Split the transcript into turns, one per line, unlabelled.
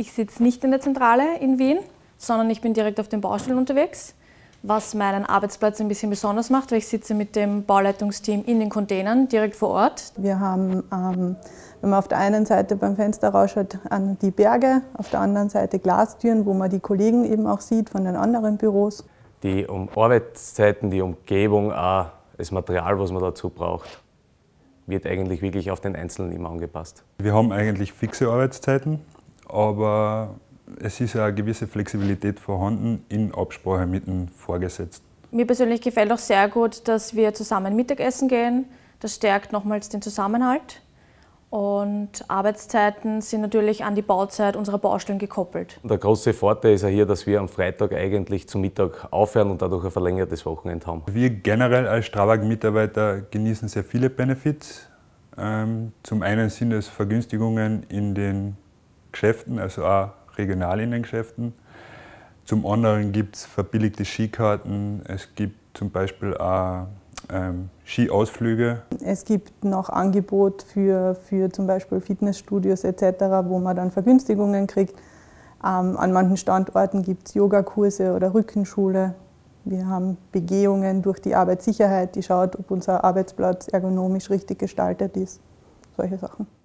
Ich sitze nicht in der Zentrale in Wien, sondern ich bin direkt auf den Baustellen unterwegs, was meinen Arbeitsplatz ein bisschen besonders macht, weil ich sitze mit dem Bauleitungsteam in den Containern direkt vor Ort.
Wir haben, ähm, wenn man auf der einen Seite beim Fenster rausschaut, an die Berge, auf der anderen Seite Glastüren, wo man die Kollegen eben auch sieht von den anderen Büros.
Die um Arbeitszeiten, die Umgebung, auch das Material, was man dazu braucht, wird eigentlich wirklich auf den Einzelnen immer angepasst.
Wir haben eigentlich fixe Arbeitszeiten, aber es ist ja eine gewisse Flexibilität vorhanden in Absprache mit dem Vorgesetzten.
Mir persönlich gefällt auch sehr gut, dass wir zusammen Mittagessen gehen. Das stärkt nochmals den Zusammenhalt. Und Arbeitszeiten sind natürlich an die Bauzeit unserer Baustellen gekoppelt.
Der große Vorteil ist ja hier, dass wir am Freitag eigentlich zum Mittag aufhören und dadurch ein verlängertes Wochenende haben. Wir generell als Strabag-Mitarbeiter genießen sehr viele Benefits.
Ähm, zum einen sind es Vergünstigungen in den Geschäften, also auch regional in den Geschäften. Zum anderen gibt es verbilligte Skikarten, es gibt zum Beispiel auch ähm, Skiausflüge.
Es gibt noch Angebot für, für zum Beispiel Fitnessstudios etc., wo man dann Vergünstigungen kriegt. Ähm, an manchen Standorten gibt es Yogakurse oder Rückenschule. Wir haben Begehungen durch die Arbeitssicherheit, die schaut, ob unser Arbeitsplatz ergonomisch richtig gestaltet ist. Solche Sachen.